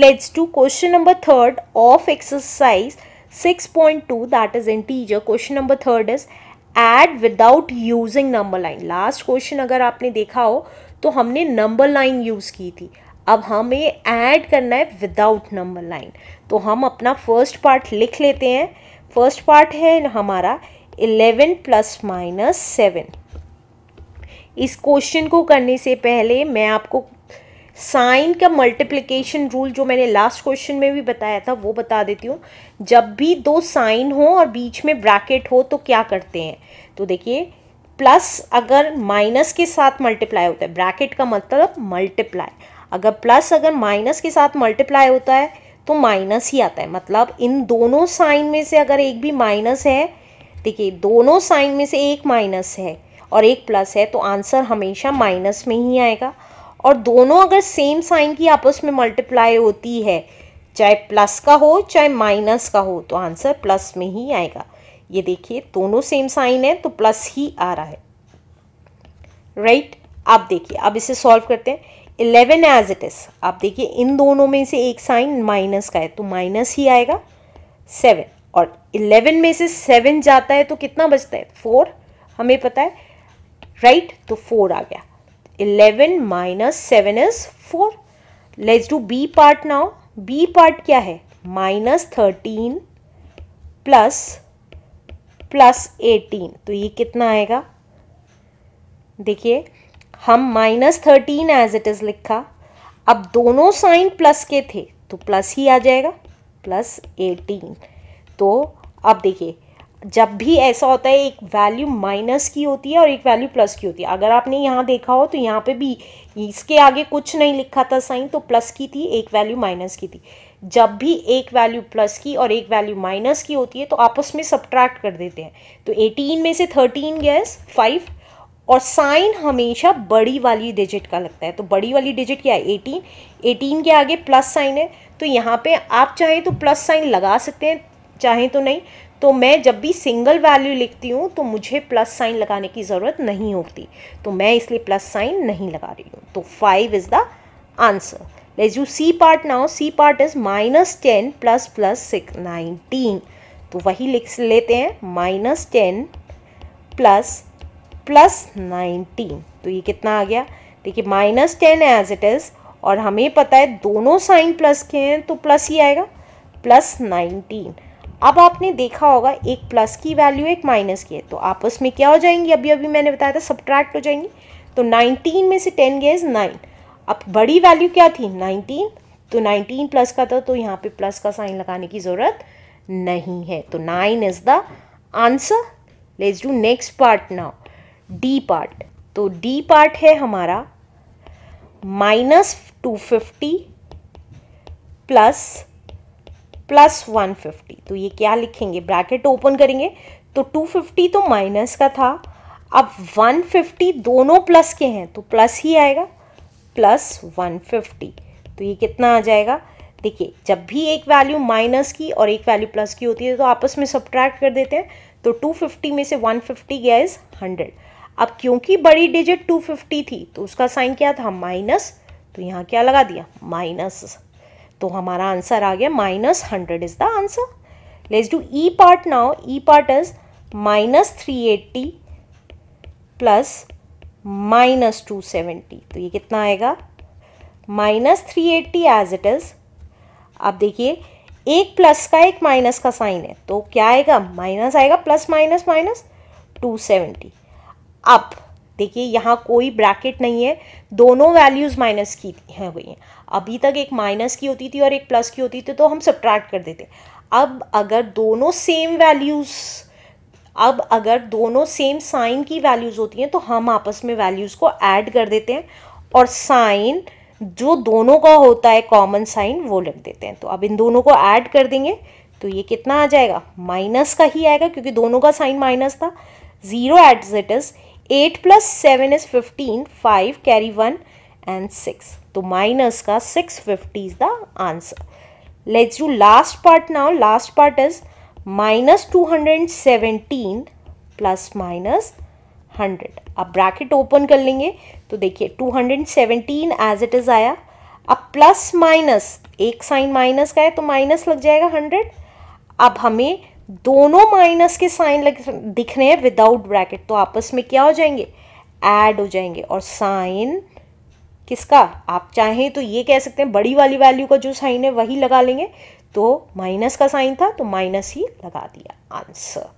leads to question number 3rd of exercise 6.2 that is integer. Question number 3rd is add without using number line. Last question अगर आपने देखा हो तो हमने number line use की थी अब हमें ऐड करना है विदाउट नंबर लाइन तो हम अपना फर्स्ट पार्ट लिख लेते हैं फर्स्ट पार्ट है हमारा इलेवन प्लस माइनस सेवन इस क्वेश्चन को करने से पहले मैं आपको साइन का मल्टीप्लिकेशन रूल जो मैंने लास्ट क्वेश्चन में भी बताया था वो बता देती हूँ जब भी दो साइन हो और बीच में ब्रैकेट हो तो क्या करते हैं तो देखिए प्लस अगर माइनस के साथ मल्टीप्लाई होता है ब्रैकेट का मतलब मल्टीप्लाई अगर प्लस अगर माइनस के साथ मल्टीप्लाई होता है तो माइनस ही आता है मतलब इन दोनों साइन में से अगर एक भी माइनस है देखिए दोनों साइन में से एक माइनस है और एक प्लस है तो आंसर हमेशा माइनस में ही आएगा और दोनों अगर सेम साइन की आपस में मल्टीप्लाई होती है चाहे प्लस का हो चाहे माइनस का हो तो आंसर प्लस में ही आएगा ये देखिए दोनों सेम साइन है तो प्लस ही आ रहा है राइट right? आप देखिए अब इसे सॉल्व करते हैं इलेवन एज इट इज़ आप देखिए इन दोनों में से एक साइन माइनस का है तो माइनस ही आएगा सेवन और इलेवन में से सेवन जाता है तो कितना बचता है फोर हमें पता है राइट right? तो फोर आ गया eleven minus seven is four let's do B part now B part क्या है minus thirteen plus plus eighteen तो ये कितना आएगा देखिए हम minus thirteen as it is लिखा अब दोनों साइन प्लस के थे तो प्लस ही आ जाएगा प्लस एटीन तो अब देखिए जब भी ऐसा होता है एक वैल्यू माइनस की होती है और एक वैल्यू प्लस की होती है अगर आपने यहाँ देखा हो तो यहाँ पे भी इसके आगे कुछ नहीं लिखा था साइन तो प्लस की थी एक वैल्यू माइनस की थी जब भी एक वैल्यू प्लस की और एक वैल्यू माइनस की होती है तो आपस में सब्ट्रैक्ट कर देते हैं तो एटीन में से थर्टीन गैस फाइव और साइन हमेशा बड़ी वाली डिजिट का लगता है तो बड़ी वाली डिजिट क्या है एटीन एटीन के आगे प्लस साइन है तो यहाँ पे आप चाहें तो प्लस साइन लगा सकते हैं चाहें तो नहीं तो मैं जब भी सिंगल वैल्यू लिखती हूँ तो मुझे प्लस साइन लगाने की ज़रूरत नहीं होती तो मैं इसलिए प्लस साइन नहीं लगा रही हूँ तो five is the answer let you C part now C part is minus ten plus plus six nineteen तो वही लिख लेते हैं minus ten plus plus nineteen तो ये कितना आ गया देखिए minus ten as it is और हमें पता है दोनों साइन प्लस के हैं तो प्लस ही आएगा प्लस नाइनटीन अब आपने देखा होगा एक प्लस की वैल्यू एक माइनस की है तो आपस में क्या हो जाएंगी अभी अभी मैंने बताया था सब्ट्रैक्ट हो जाएंगी तो 19 में से 10 गए नाइन अब बड़ी वैल्यू क्या थी 19 तो 19 प्लस का था तो यहाँ पे प्लस का साइन लगाने की ज़रूरत नहीं है तो nine is the answer let's do next part now D part तो डी पार्ट है हमारा minus two fifty plus plus one fifty तो ये क्या लिखेंगे ब्रैकेट ओपन करेंगे तो टू फिफ्टी तो माइनस का था अब वन फिफ्टी दोनों प्लस के हैं तो प्लस ही आएगा प्लस वन फिफ्टी तो ये कितना आ जाएगा देखिए जब भी एक वैल्यू माइनस की और एक वैल्यू प्लस की होती है तो आपस में सब्ट्रैक्ट कर देते हैं तो 250 में से 150 गया इज़ हंड्रेड अब क्योंकि बड़ी डिजिट 250 थी तो उसका साइन क्या था माइनस तो यहाँ क्या लगा दिया माइनस तो हमारा आंसर आ गया minus hundred is the answer let's do E part now E part is minus three eighty plus minus two seventy तो ये कितना आएगा minus three eighty as it is अब देखिए एक प्लस का एक माइनस का साइन है तो क्या आएगा माइनस आएगा plus minus minus two seventy अब देखिए यहाँ कोई ब्रैकेट नहीं है दोनों वैल्यूज़ माइनस की हैं हुई हैं अभी तक एक माइनस की होती थी और एक प्लस की होती थी तो हम सब्ट्रैक्ट कर देते अब अगर दोनों सेम वैल्यूज़ अब अगर दोनों सेम साइन की वैल्यूज़ होती हैं तो हम आपस में वैल्यूज़ को ऐड कर देते हैं और साइन जो दोनों का होता है कॉमन साइन वो लिख देते हैं तो अब इन दोनों को ऐड कर देंगे तो ये कितना आ जाएगा माइनस का ही आएगा क्योंकि दोनों का साइन माइनस था zero eight is eight plus seven is fifteen five carry one and six तो माइनस का six fifty is the answer let's do last part now last part is minus two hundred seventeen plus minus hundred अब bracket open कर लेंगे तो देखिए two hundred seventeen as it is आया अब plus minus एक sign minus का है तो माइनस लग जाएगा हंड्रेड अब हमें दोनों माइनस के साइन लग दिख रहे हैं विदाउट ब्रैकेट तो आपस में क्या हो जाएंगे ऐड हो जाएंगे और साइन किसका आप चाहें तो ये कह सकते हैं बड़ी वाली वैल्यू का जो साइन है वही लगा लेंगे तो माइनस का साइन था तो माइनस ही लगा दिया आंसर